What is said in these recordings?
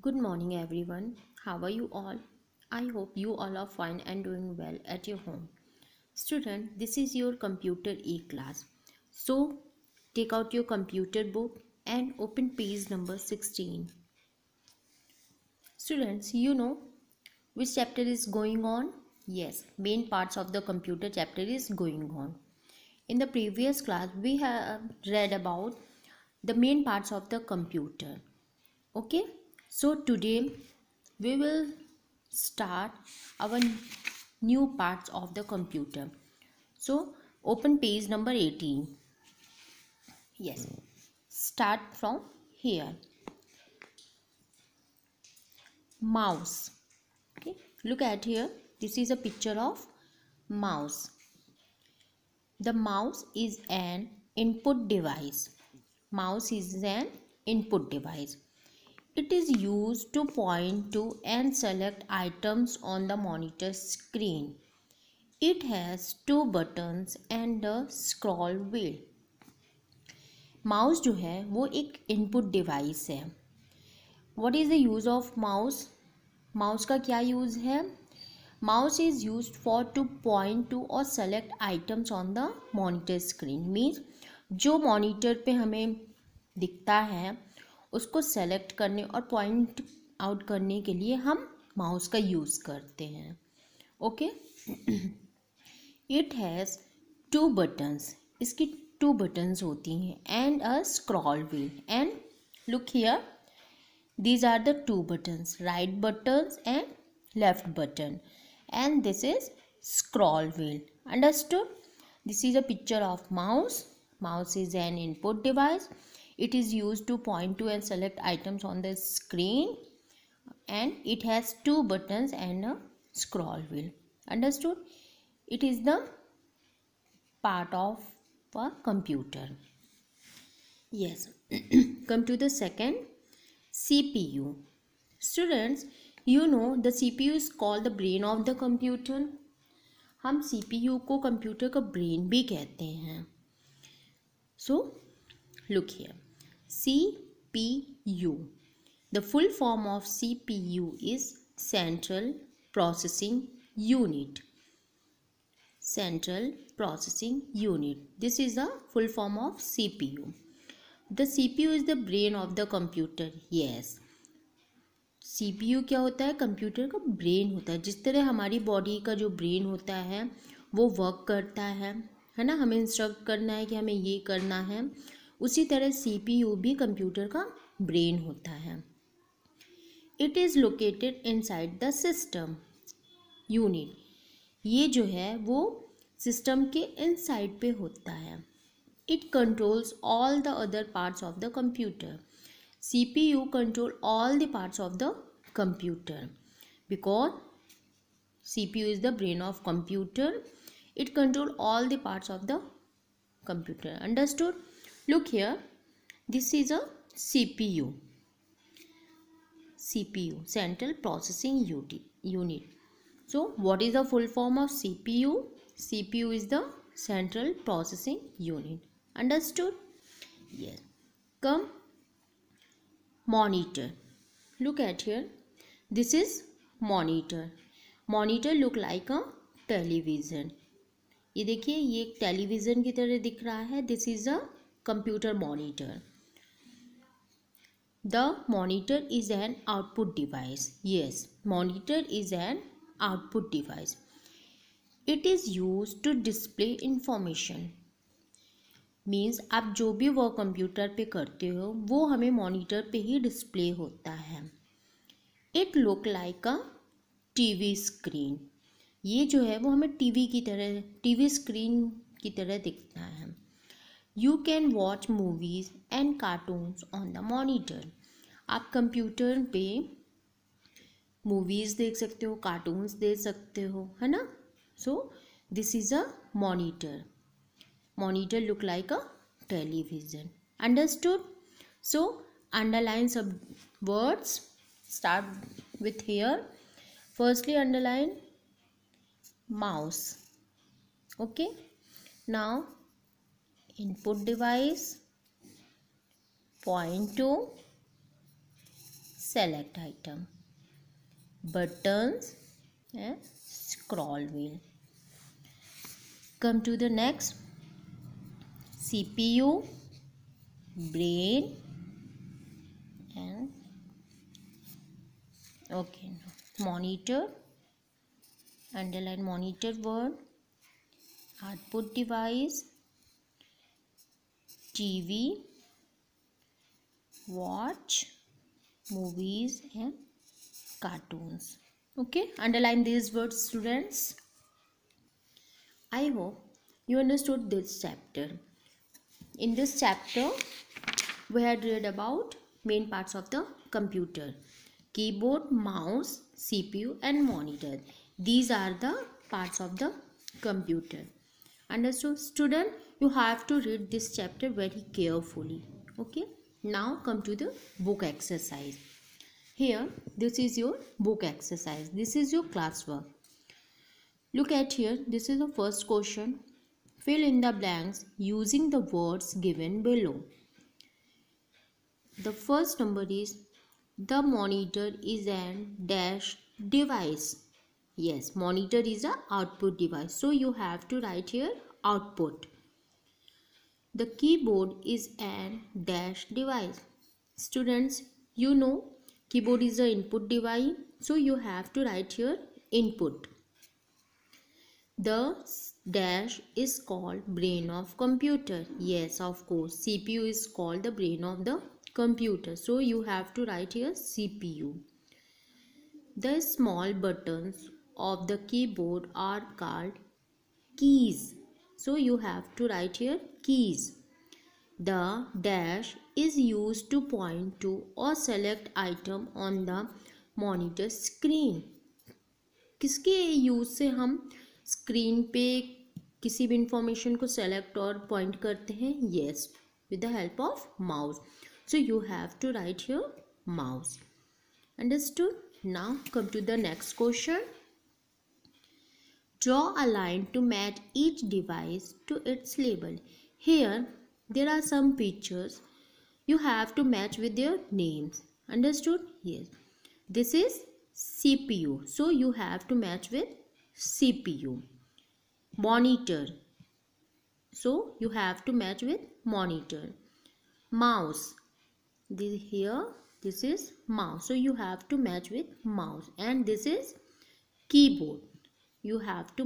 Good morning, everyone. How are you all? I hope you all are fine and doing well at your home. Student, this is your computer E class. So, take out your computer book and open page number 16. Students, you know which chapter is going on? Yes, main parts of the computer chapter is going on. In the previous class, we have read about the main parts of the computer. Okay so today we will start our new parts of the computer so open page number 18 yes start from here mouse okay look at here this is a picture of mouse the mouse is an input device mouse is an input device it is use to point to and select items on the monitor screen it has two buttons and the scroll wheel. Mouse जो है वो एक input device है what is the use of mouse mouse का क्या use है mouse is use for to point to और select items on the monitor screen means जो मॉनिटर पे हमें दिखता है उसको सेलेक्ट करने और पॉइंट आउट करने के लिए हम माउस का यूज़ करते हैं okay it has two buttons इसकी टू बटन्स होती हैं and a scroll wheel and look here these are the two buttons right buttons and left button and this is scroll wheel understood this is a picture of mouse mouse is an input device It is used to point to and select items on the screen and it has two buttons and a scroll wheel. Understood? It is the part of a computer. Yes. Come to the second CPU. Students, you know the CPU is called the brain of the computer. हम CPU को computer का brain भी कहते हैं So look here. CPU. The full form of CPU is Central Processing Unit. Central Processing Unit. This is the full form of CPU. The CPU is the brain of the computer. Yes. CPU क्या होता है computer का brain होता है जिस तरह हमारी body का जो ब्रेन होता है वो वर्क करता है है ना हमें इंस्ट्रक्ट करना है कि हमें ये करना है उसी तरह सीपीयू भी कंप्यूटर का ब्रेन होता है it is located inside the system unit ये जो है वो सिस्टम के इनसाइड पे होता है it controls all the other parts of the computer C P U control all the parts of the computer because C P U is the brain of computer it control all the parts of the computer understood look here this is a cpu cpu central processing unit so what is the full form of cpu cpu is the central processing unit understood yes come monitor look at here this is monitor monitor look like a television ये देखिए ये एक television की तरह दिख रहा है this is a computer monitor the monitor is an output device yes monitor is an output device it is use to display information means आप जो भी वो कंप्यूटर पे करते हो वो हमें मॉनिटर पे ही डिस्प्ले होता है it look like a TV screen ये जो है वो हमें टीवी की तरह टीवी स्क्रीन की तरह दिखता है You can watch movies and cartoons on the monitor. आप कंप्यूटर पे मूवीज़ देख सकते हो कार्टून्स देख सकते हो है ना so this is a monitor monitor look like a television understood so underline सब words start with here firstly underline mouse okay now input device point to select item buttons and scroll wheel come to the next cpu brain and okay monitor underline monitor word output device TV, watch, movies and cartoons. Okay, underline these words students. I hope you understood this chapter. In this chapter, we had read about main parts of the computer. Keyboard, mouse, CPU and monitor. These are the parts of the computer. Understood student? you have to read this chapter very carefully okay now come to the book exercise here this is your book exercise this is your classwork look at here this is the first question fill in the blanks using the words given below the first number is the monitor is an dash device yes monitor is a output device so you have to write here output the keyboard is an dash device. Students, you know keyboard is a input device. So you have to write here input. The dash is called brain of computer. Yes, of course. CPU is called the brain of the computer. So you have to write here CPU. The small buttons of the keyboard are called keys so you have to write here keys. The dash is used to point to or select item on the monitor screen. किसके यूज़ से हम screen पे किसी भी information को select और point करते हैं yes with the help of mouse so you have to write your mouse understood now come to the next question Draw a line to match each device to its label. Here, there are some pictures you have to match with their names. Understood? Yes. This is CPU. So, you have to match with CPU. Monitor. So, you have to match with monitor. Mouse. This here, this is mouse. So, you have to match with mouse. And this is keyboard you have to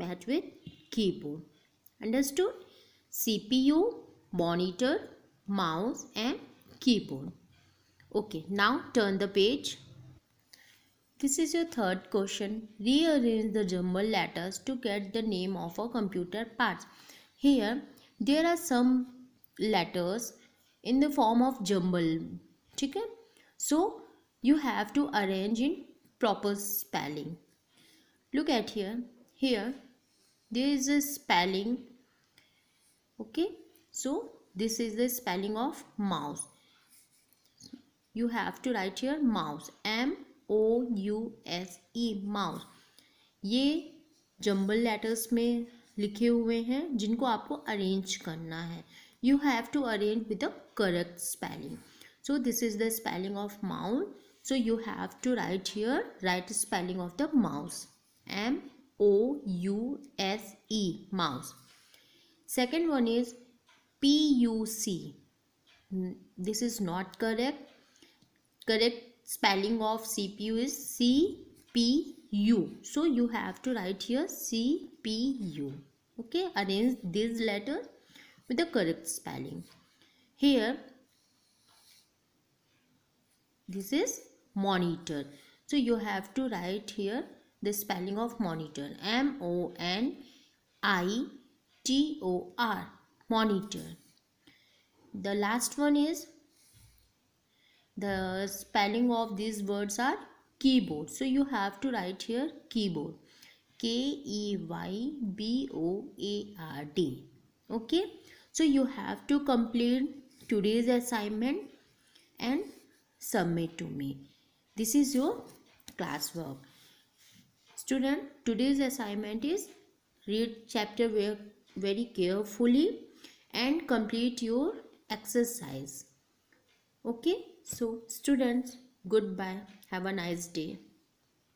match with keyboard understood cpu monitor mouse and keyboard okay now turn the page this is your third question rearrange the jumbled letters to get the name of a computer parts here there are some letters in the form of jumble Chicken. so you have to arrange in proper spelling look at here here there is a spelling okay so this is the spelling of mouse you have to write here mouse m o u s e mouse ye jumble letters mein likhe hue hain jinko aapko arrange karna hai you have to arrange with the correct spelling so this is the spelling of mouse so you have to write here right spelling of the mouse M O U S E mouse. Second one is P U C. Hmm, this is not correct. Correct spelling of CPU is C P U. So you have to write here C P U. Okay, arrange these letters with the correct spelling. Here, this is monitor. So you have to write here the spelling of monitor M O N I T O R monitor the last one is the spelling of these words are keyboard so you have to write here keyboard k e y b o a r d okay so you have to complete today's assignment and submit to me this is your classwork Student, today's assignment is read chapter very carefully and complete your exercise. Okay, so students, goodbye. Have a nice day.